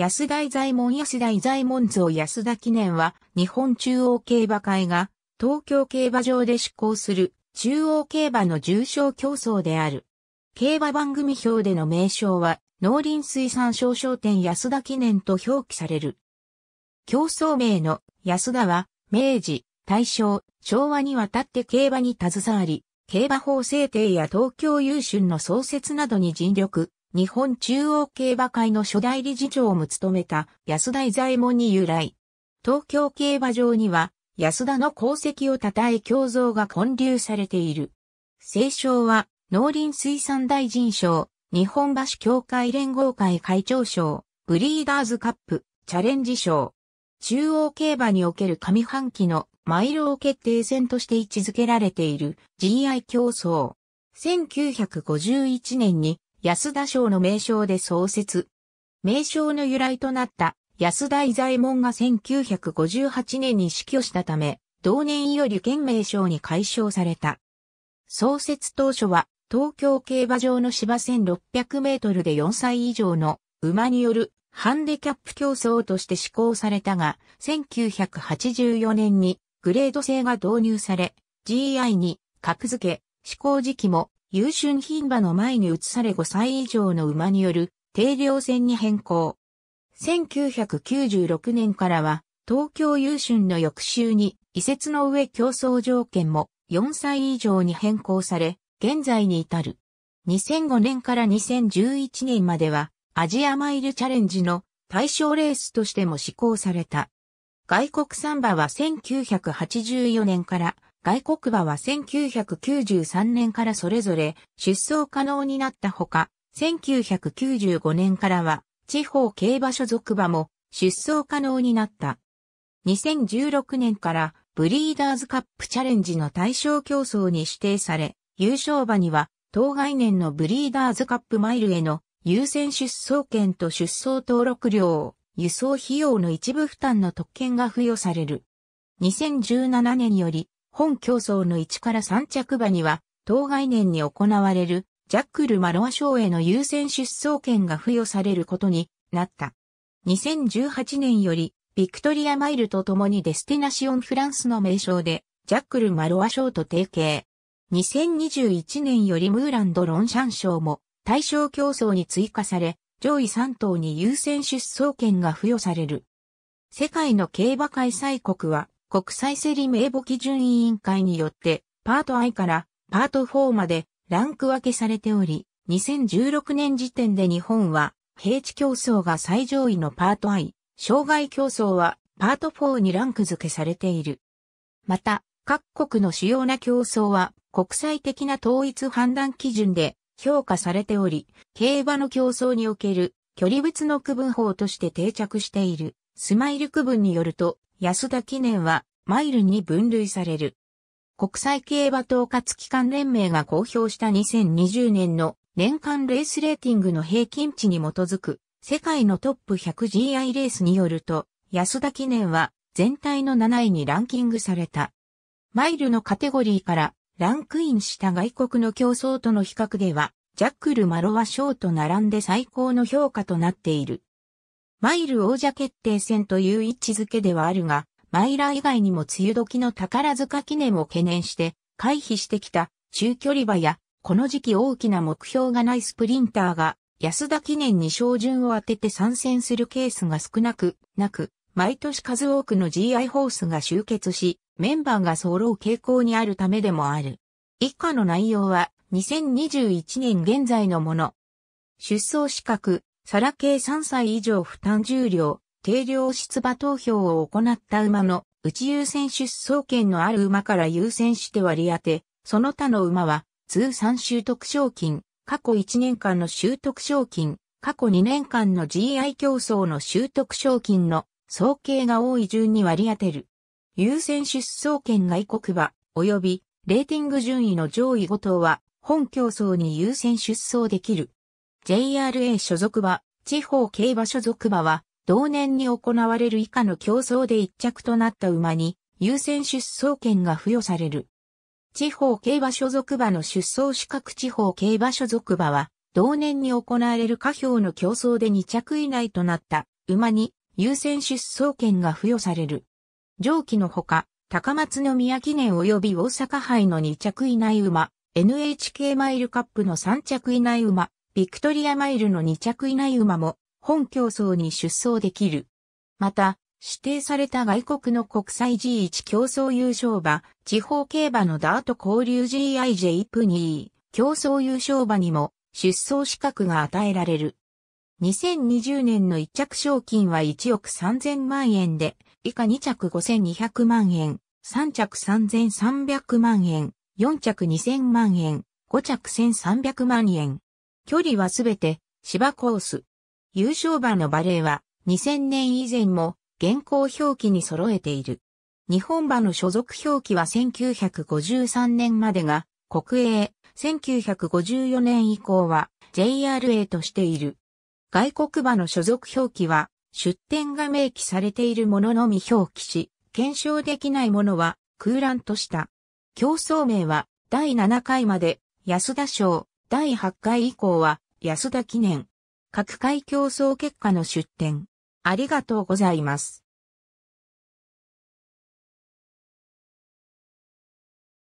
安大左衛門安大左衛門像安田記念は、日本中央競馬会が、東京競馬場で施行する、中央競馬の重賞競争である。競馬番組表での名称は、農林水産省商店安田記念と表記される。競争名の安田は、明治、大正、昭和にわたって競馬に携わり、競馬法制定や東京優春の創設などに尽力、日本中央競馬会の初代理事長も務めた安田伊左衛門に由来。東京競馬場には安田の功績を称え胸像が建立されている。聖賞は農林水産大臣賞、日本橋協会連合会会長賞、ブリーダーズカップ、チャレンジ賞。中央競馬における上半期のマイルを決定戦として位置づけられている GI 競争。1951年に安田省の名称で創設。名称の由来となった安田伊左衛門が1958年に死去したため、同年より県名称に改称された。創設当初は東京競馬場の芝1600メートルで4歳以上の馬によるハンデキャップ競争として施行されたが、1984年にグレード制が導入され、GI に格付け、施行時期も優春牝馬の前に移され5歳以上の馬による定量戦に変更。1996年からは東京優春の翌週に移設の上競争条件も4歳以上に変更され、現在に至る。2005年から2011年まではアジアマイルチャレンジの対象レースとしても施行された。外国サンバは1984年から外国馬は1993年からそれぞれ出走可能になったほか、1995年からは地方競馬所属馬も出走可能になった。2016年からブリーダーズカップチャレンジの対象競争に指定され、優勝馬には当概念のブリーダーズカップマイルへの優先出走権と出走登録料、輸送費用の一部負担の特権が付与される。2017年より本競争の1から3着馬には、当概念に行われる、ジャックル・マロア賞への優先出走権が付与されることになった。2018年より、ビクトリア・マイルと共にデスティナシオン・フランスの名称で、ジャックル・マロア賞と提携。2021年よりムーランド・ロンシャン賞も対象競争に追加され、上位3頭に優先出走権が付与される。世界の競馬開催国は国際競り名簿基準委員会によって、パート I からパート4までランク分けされており、2016年時点で日本は、平地競争が最上位のパート I、障害競争はパート4にランク付けされている。また、各国の主要な競争は国際的な統一判断基準で評価されており、競馬の競争における距離別の区分法として定着している。スマイル区分によると、安田記念はマイルに分類される。国際競馬統括機関連盟が公表した2020年の年間レースレーティングの平均値に基づく世界のトップ 100GI レースによると安田記念は全体の7位にランキングされた。マイルのカテゴリーからランクインした外国の競争との比較ではジャックル・マロはーと並んで最高の評価となっている。マイル王者決定戦という位置づけではあるが、マイラー以外にも梅雨時の宝塚記念を懸念して回避してきた中距離馬や、この時期大きな目標がないスプリンターが、安田記念に照準を当てて参戦するケースが少なく、なく、毎年数多くの GI ホースが集結し、メンバーが揃う傾向にあるためでもある。以下の内容は、2021年現在のもの。出走資格、皿系3歳以上負担重量、定量出馬投票を行った馬の内優先出走権のある馬から優先して割り当て、その他の馬は通算習得賞金、過去1年間の習得賞金、過去2年間の GI 競争の習得賞金の総計が多い順に割り当てる。優先出走権外国馬、及びレーティング順位の上位5頭は本競争に優先出走できる。JRA 所属馬、地方競馬所属馬は、同年に行われる以下の競争で一着となった馬に、優先出走権が付与される。地方競馬所属馬の出走資格地方競馬所属馬は、同年に行われる下表の競争で2着以内となった馬に優先出走権が付与される。上記のほか、高松宮記念及び大阪杯の2着以内馬、NHK マイルカップの3着以内馬、ビクトリアマイルの2着以内馬も本競争に出走できる。また、指定された外国の国際 G1 競争優勝馬、地方競馬のダート交流 GIJ プニー、競争優勝馬にも出走資格が与えられる。2020年の1着賞金は1億3000万円で、以下2着5200万円、3着3300万円、4着2000万円、5着1300万円。距離はすべて芝コース。優勝馬のバレーは2000年以前も現行表記に揃えている。日本馬の所属表記は1953年までが国営、1954年以降は JRA としている。外国馬の所属表記は出典が明記されているもののみ表記し、検証できないものは空欄とした。競争名は第7回まで安田賞、第8回以降は安田記念。各回競争結果の出展。ありがとうございます。